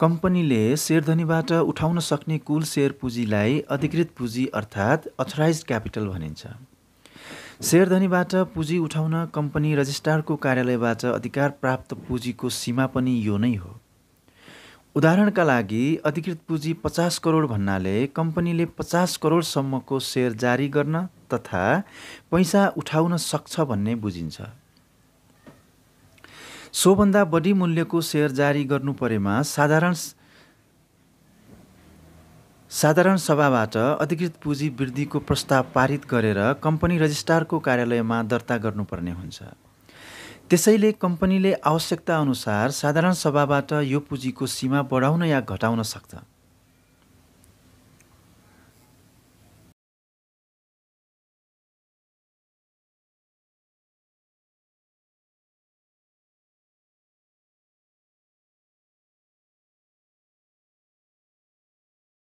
कम्पनीले सेयरधनीबाट उठाउन सक्ने कुल सेयर पुँजीलाई अधिकृत पुँजी अर्थात् अथराइज क्यापिटल भनिन्छ सेयरधनीबाट पुँजी उठाउन कम्पनी रजिस्ट्रारको कार्यालयबाट अधिकार प्राप्त पुँजीको सीमा पनि यो नै हो उदाहरणका लागि अधिकृत पुँजी पचास करोड भन्नाले कम्पनीले पचास करोडसम्मको सेयर जारी गर्न तथा पैसा उठाउन सक्छ भन्ने बुझिन्छ सोभन्दा बढी मूल्यको सेयर जारी गर्नु परेमा साधारण साधारण सभाबाट अधिकृत पुँजी वृद्धिको प्रस्ताव पारित गरेर कम्पनी रजिस्ट्रारको कार्यालयमा दर्ता गर्नुपर्ने हुन्छ त्यसैले कम्पनीले आवश्यकताअनुसार साधारण सभाबाट यो पुँजीको सीमा बढाउन या घटाउन सक्छ